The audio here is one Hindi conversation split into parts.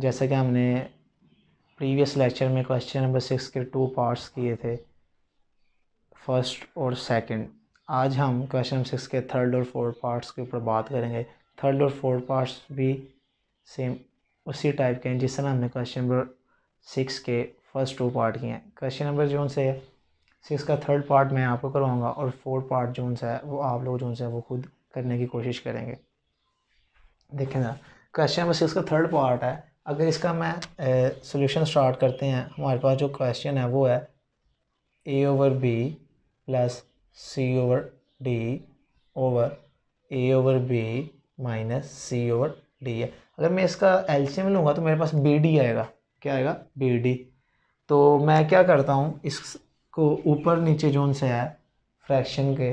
जैसा कि हमने प्रीवियस लेक्चर में क्वेश्चन नंबर सिक्स के टू पार्ट्स किए थे फर्स्ट और सेकंड आज हम क्वेश्चन नंबर सिक्स के थर्ड और फोर्थ पार्ट्स के ऊपर बात करेंगे थर्ड और फोर्थ पार्ट्स भी सेम उसी टाइप के हैं जिस तरह हमने क्वेश्चन नंबर सिक्स के फर्स्ट टू पार्ट किए हैं क्वेश्चन नंबर जो से सिक्स का थर्ड पार्ट मैं आपको करवाऊँगा और फोर्थ पार्ट जो सा है वो आप लोग जो है वो खुद करने की कोशिश करेंगे देखें ना क्वेश्चन नंबर सिक्स का थर्ड पार्ट है अगर इसका मैं सोल्यूशन स्टार्ट करते हैं हमारे पास जो क्वेश्चन है वो है A over B plus C over D over A over B minus C over D है अगर मैं इसका एलसीएम लूँगा तो मेरे पास बी डी आएगा क्या आएगा बी डी तो मैं क्या करता हूँ इसको ऊपर नीचे जोन से है फ्रैक्शन के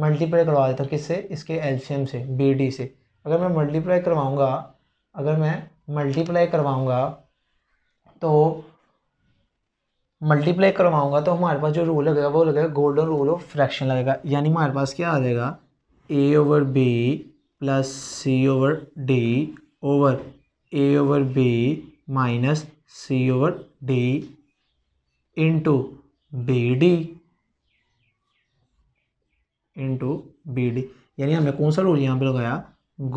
मल्टीप्लाई करवा देता हूँ किससे इसके एलसीएम से बी डी से अगर मैं मल्टीप्लाई करवाऊँगा अगर मैं मल्टीप्लाई करवाऊँगा तो मल्टीप्लाई करवाऊँगा तो हमारे पास जो रूल लगेगा वो लगेगा गोल्डन रूल ऑफ फ्रैक्शन लगेगा यानी हमारे पास क्या आ जाएगा A over B plus C over D over A over B minus C over D into B D into B D यानी हमने कौन सा रूल यहाँ पे लगाया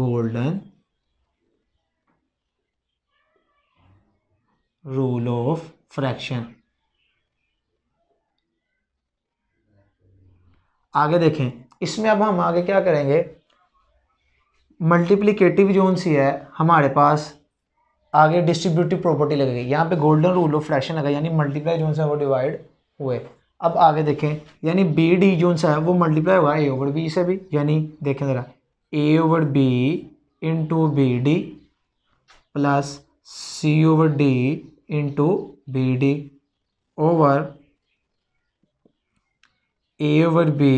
गोल्डन रूल ऑफ फ्रैक्शन आगे देखें इसमें अब हम आगे क्या करेंगे मल्टीप्लीकेटिव जोन सी है हमारे पास आगे डिस्ट्रीब्यूटिव प्रॉपर्टी लगेगी यहाँ पे गोल्डन रूल ऑफ फ्रैक्शन लगा यानी मल्टीप्लाई जोन से वो डिवाइड हुए अब आगे देखें यानी बी डी जोन सा है वो मल्टीप्लाई है ए ओवर बी से भी यानी देखें ज़रा A over B into B D plus C over D into B D over A over B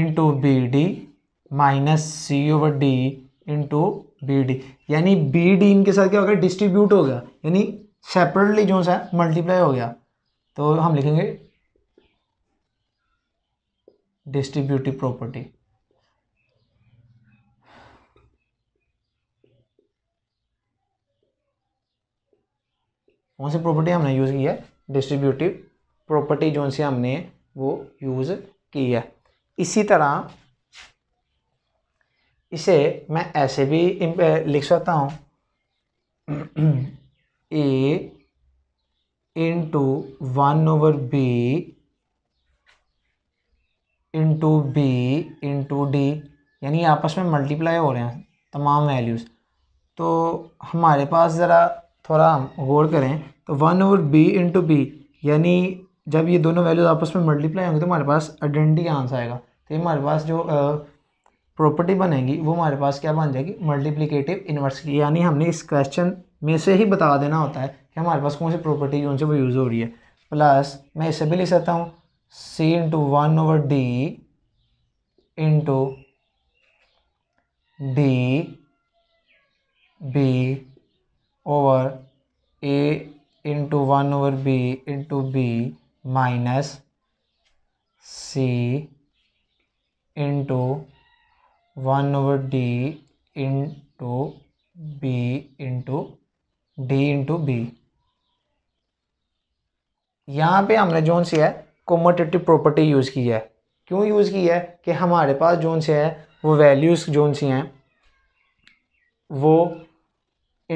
into B D minus C over D into B D यानी बी डी इनके साथ क्या हो गया डिस्ट्रीब्यूट हो गया यानी सेपरेटली जो सा मल्टीप्लाई हो गया तो हम लिखेंगे डिस्ट्रीब्यूटिव प्रॉपर्टी कौन सी प्रॉपर्टी हमने यूज़ की है डिस्ट्रीब्यूटिव प्रॉपर्टी जो सी हमने वो यूज़ की है इसी तरह इसे मैं ऐसे भी लिख सकता हूँ A into one over B into B into D यानी आपस में मल्टीप्लाई हो रहे हैं तमाम वैल्यूज़ तो हमारे पास ज़रा थोड़ा हम गौर करें तो one over B into B यानी जब ये दोनों वैल्यूज आपस में मल्टीप्लाई होंगे तो हमारे पास आइडेंटिटी का आंसर आएगा तो ये हमारे पास जो प्रॉपर्टी बनेगी वो हमारे पास क्या बन जाएगी मल्टीप्लिकेटिव इन्वर्स की यानी हमने इस क्वेश्चन में से ही बता देना होता है कि हमारे पास कौन सी प्रॉपर्टी कौन सी वो यूज़ हो रही है प्लस मैं इसे भी लिख सकता हूँ C into one over D into one over B into B minus C into one over D into B into D into B यहाँ पे हमने जोन सी है कोमोटेटिव प्रॉपर्टी यूज़ की है क्यों यूज़ की है कि हमारे पास जोन से है वो वैल्यूज़ जोन सी हैं वो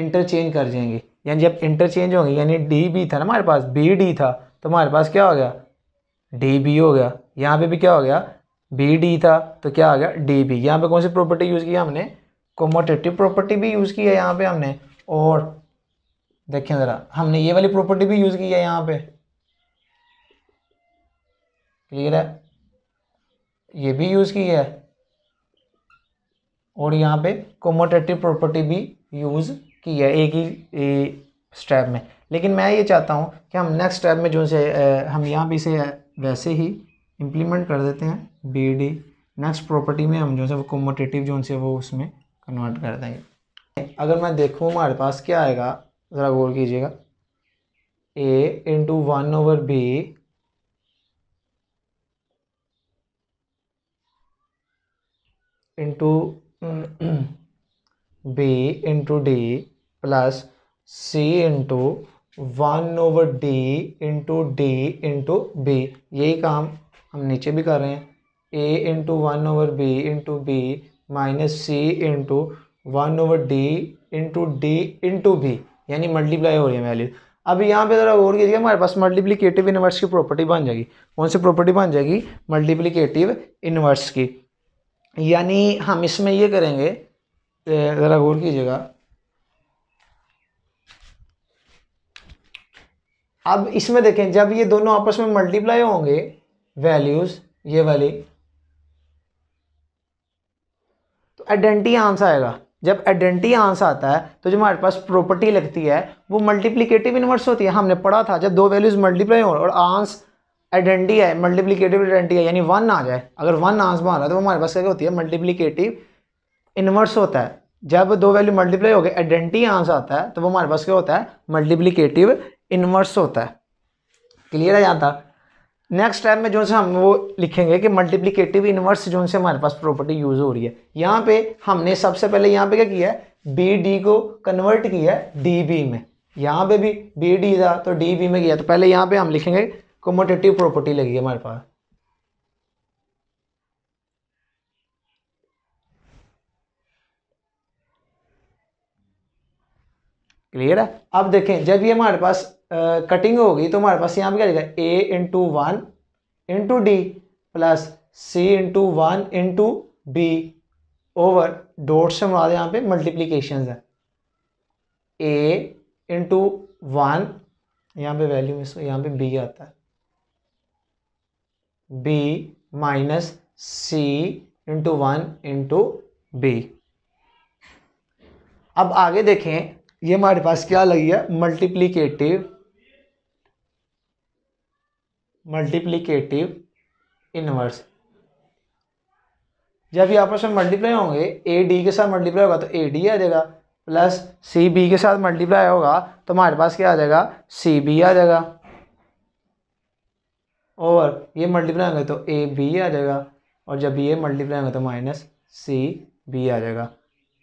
इंटरचेंज कर जाएंगी यानी जब इंटरचेंज होंगे यानी डी बी था ना हमारे पास बी डी था तो हमारे पास क्या हो गया डी बी हो गया यहाँ पे भी क्या हो गया बी डी था तो क्या आ गया डी बी यहाँ पे कौन सी प्रॉपर्टी यूज़ की हमने कोमोटेटिव प्रॉपर्टी भी यूज़ की है यहाँ पे हमने और देखें ज़रा हमने ये वाली प्रॉपर्टी भी यूज़ की है यहाँ पे क्लियर है ये भी यूज़ की है और यहाँ पे कोमोटेटिव प्रॉपर्टी भी यूज़ कि यह एक ही स्टेप में लेकिन मैं ये चाहता हूँ कि हम नेक्स्ट स्टेप में जो से हम यहाँ भी इसे वैसे ही इम्प्लीमेंट कर देते हैं बी डी नेक्स्ट प्रॉपर्टी में हम जो है वो कोमोटेटिव जो से वो उसमें कन्वर्ट कर देंगे अगर मैं देखूँ हमारे पास क्या आएगा ज़रा गौर कीजिएगा A into one over B into B into D plus C into one over D into D into B यही काम हम नीचे भी कर रहे हैं A into one over B into B minus C into one over D into D into B यानी मल्टीप्लाई हो रही है वैल्यू अब यहाँ पे ज़रा और कीजिएगा हमारे पास मल्टीप्लीकेटिव इन्वर्स की प्रॉपर्टी बन जाएगी कौन सी प्रॉपर्टी बन जाएगी मल्टीप्लीकेटिव इन्वर्स की यानी हम इसमें ये करेंगे ज़रा गौर कीजिएगा अब इसमें देखें जब ये दोनों आपस में मल्टीप्लाई होंगे वैल्यूज ये वाली तो आइडेंटिटी आंसर आएगा जब आइडेंटिटी आंसर आता है तो जो हमारे पास प्रॉपर्टी लगती है वो मल्टीप्लीकेटिव इन्वर्स होती है हमने पढ़ा था जब दो वैल्यूज़ मल्टीप्लाई हो और आंस आइडेंटिटी है मल्टीप्लीकेटिव आइडेंटी है यानी वन आ जाए अगर वन आंस में आ रहा है तो हमारे पास क्या होती है मल्टीप्लीकेटिव इन्वर्स होता है जब दो वैल्यू मल्टीप्लाई हो गए आइडेंटिटी आंस आता है तो वो हमारे पास क्या होता है मल्टीप्लीकेटिव इन्वर्स होता है क्लियर है यहाँ तक नेक्स्ट टाइम में जो से हम वो लिखेंगे कि मल्टीप्लीकेटिव इन्वर्स जो से हमारे पास प्रॉपर्टी यूज़ हो रही है यहाँ पे हमने सबसे पहले यहाँ पे क्या किया है बी डी को कन्वर्ट किया है डी बी में यहाँ पे भी बी डी था तो डी बी में किया तो पहले यहाँ पे हम लिखेंगे कोमोटेटिव प्रॉपर्टी लगी है हमारे पास क्लियर है अब देखें जब ये हमारे पास कटिंग होगी तो हमारे पास यहाँ पे क्या लिखा A into one into D plus C into one into B over dot से मुराद यहाँ पे मल्टीप्लीकेशन है ए इंटू वन यहाँ पे वैल्यू में यहाँ पे बी आता है B minus C into one into B अब आगे देखें ये हमारे पास क्या लगी है मल्टीप्लीकेटिव मल्टीप्लीकेटिव इनवर्स जब ये आपस में मल्टीप्लाई होंगे ए डी के साथ मल्टीप्लाई होगा तो ए डी आ जाएगा प्लस सी बी के साथ मल्टीप्लाई होगा तो हमारे पास क्या आ जाएगा सी बी आ जाएगा और ये मल्टीप्लाई होंगे तो ए बी आ जाएगा और जब ये मल्टीप्लाई होंगे तो माइनस सी बी आ जाएगा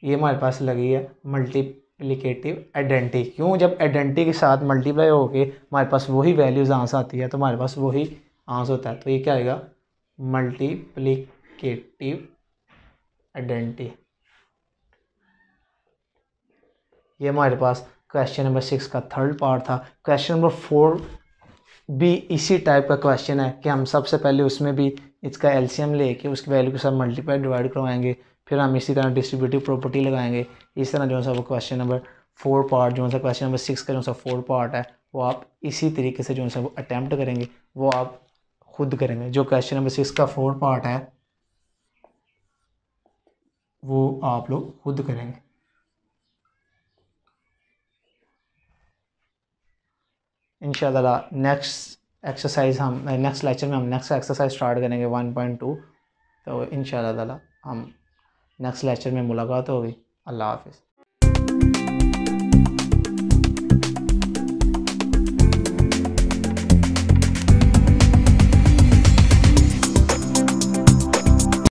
ये हमारे पास लगी है मल्टी इंप्लीकेटिव आइडेंटिटी क्यों जब आइडेंटिटी के साथ मल्टीप्लाई होके हमारे पास वही वैल्यूज़ आंसर आती है तो हमारे पास वही आंसर होता है तो ये क्या आएगा मल्टीप्लीकेटिव आइडेंटिटी ये हमारे पास क्वेश्चन नंबर सिक्स का थर्ड पार्ट था क्वेश्चन नंबर फोर भी इसी टाइप का क्वेश्चन है कि हम सबसे पहले उसमें भी इसका एलसीएम लेके उसकी वैल्यू के साथ मल्टीप्लाई डिवाइड करवाएंगे फिर हम इसी तरह डिस्ट्रीब्यूटिव प्रॉपर्टी लगाएंगे इस तरह जो है वो क्वेश्चन नंबर फोर पार्ट जो है क्वेश्चन नंबर सिक्स का जो है फोर पार्ट है वो आप इसी तरीके से जो है वो अटैम्प्ट करेंगे वो आप खुद करेंगे जो क्वेश्चन नंबर सिक्स का फोर पार्ट है वो आप लोग खुद करेंगे इन नेक्स्ट एक्सरसाइज हम नेक्स्ट लेक्चर में हम नेक्स्ट एक्सरसाइज स्टार्ट करेंगे वन पॉइंट टू तो इन हम नेक्स्ट लेक्चर में मुलाकात होगी अल्लाह हाफिज़